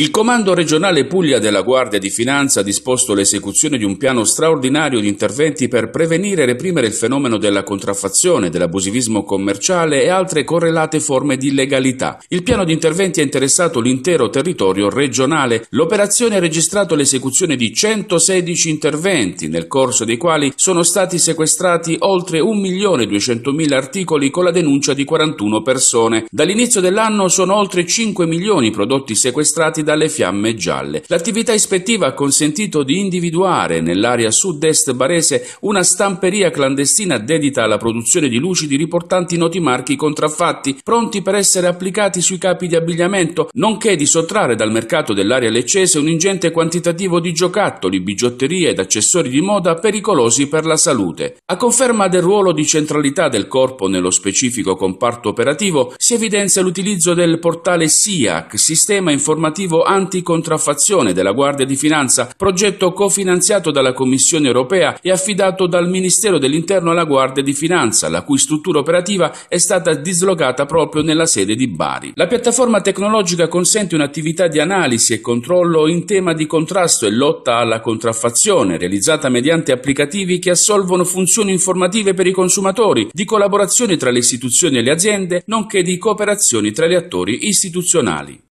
Il Comando regionale Puglia della Guardia di Finanza ha disposto l'esecuzione di un piano straordinario di interventi per prevenire e reprimere il fenomeno della contraffazione, dell'abusivismo commerciale e altre correlate forme di illegalità. Il piano di interventi ha interessato l'intero territorio regionale. L'operazione ha registrato l'esecuzione di 116 interventi, nel corso dei quali sono stati sequestrati oltre 1.200.000 articoli con la denuncia di 41 persone. Dall'inizio dell'anno sono oltre 5 milioni i prodotti sequestrati dalle fiamme gialle. L'attività ispettiva ha consentito di individuare nell'area sud-est barese una stamperia clandestina dedita alla produzione di lucidi riportanti noti marchi contraffatti, pronti per essere applicati sui capi di abbigliamento, nonché di sottrarre dal mercato dell'area leccese un ingente quantitativo di giocattoli, bigiotterie ed accessori di moda pericolosi per la salute. A conferma del ruolo di centralità del corpo nello specifico comparto operativo, si evidenzia l'utilizzo del portale SIAC, Sistema Informativo operativo anticontraffazione della Guardia di Finanza, progetto cofinanziato dalla Commissione europea e affidato dal Ministero dell'Interno alla Guardia di Finanza, la cui struttura operativa è stata dislocata proprio nella sede di Bari. La piattaforma tecnologica consente un'attività di analisi e controllo in tema di contrasto e lotta alla contraffazione, realizzata mediante applicativi che assolvono funzioni informative per i consumatori, di collaborazione tra le istituzioni e le aziende, nonché di cooperazioni tra gli attori istituzionali.